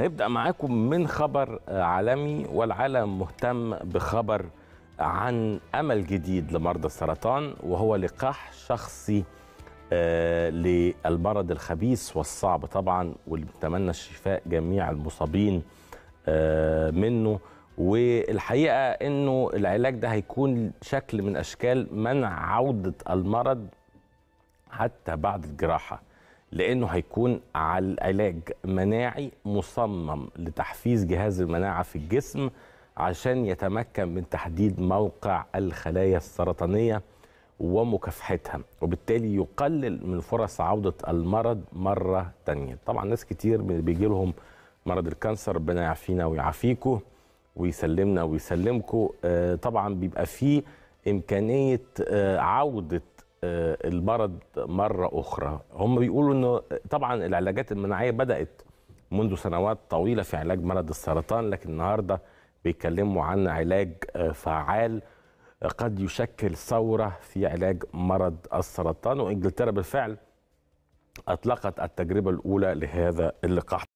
هنبدأ معاكم من خبر عالمي والعالم مهتم بخبر عن أمل جديد لمرضى السرطان وهو لقاح شخصي آه، للمرض الخبيث والصعب طبعا واللي بنتمنى الشفاء جميع المصابين آه، منه والحقيقه انه العلاج ده هيكون شكل من اشكال منع عوده المرض حتى بعد الجراحه لانه هيكون على علاج مناعي مصمم لتحفيز جهاز المناعه في الجسم عشان يتمكن من تحديد موقع الخلايا السرطانيه ومكافحتها وبالتالي يقلل من فرص عوده المرض مره ثانيه طبعا ناس كتير بيجي لهم مرض الكانسر ربنا يعافينا ويعافيكم ويسلمنا ويسلمكم آه، طبعا بيبقى فيه امكانيه آه، عوده آه، المرض مره اخرى هم بيقولوا انه طبعا العلاجات المناعيه بدات منذ سنوات طويله في علاج مرض السرطان لكن النهارده بيتكلموا عن علاج آه، فعال آه، قد يشكل ثوره في علاج مرض السرطان وانجلترا بالفعل اطلقت التجربه الاولى لهذا اللقاح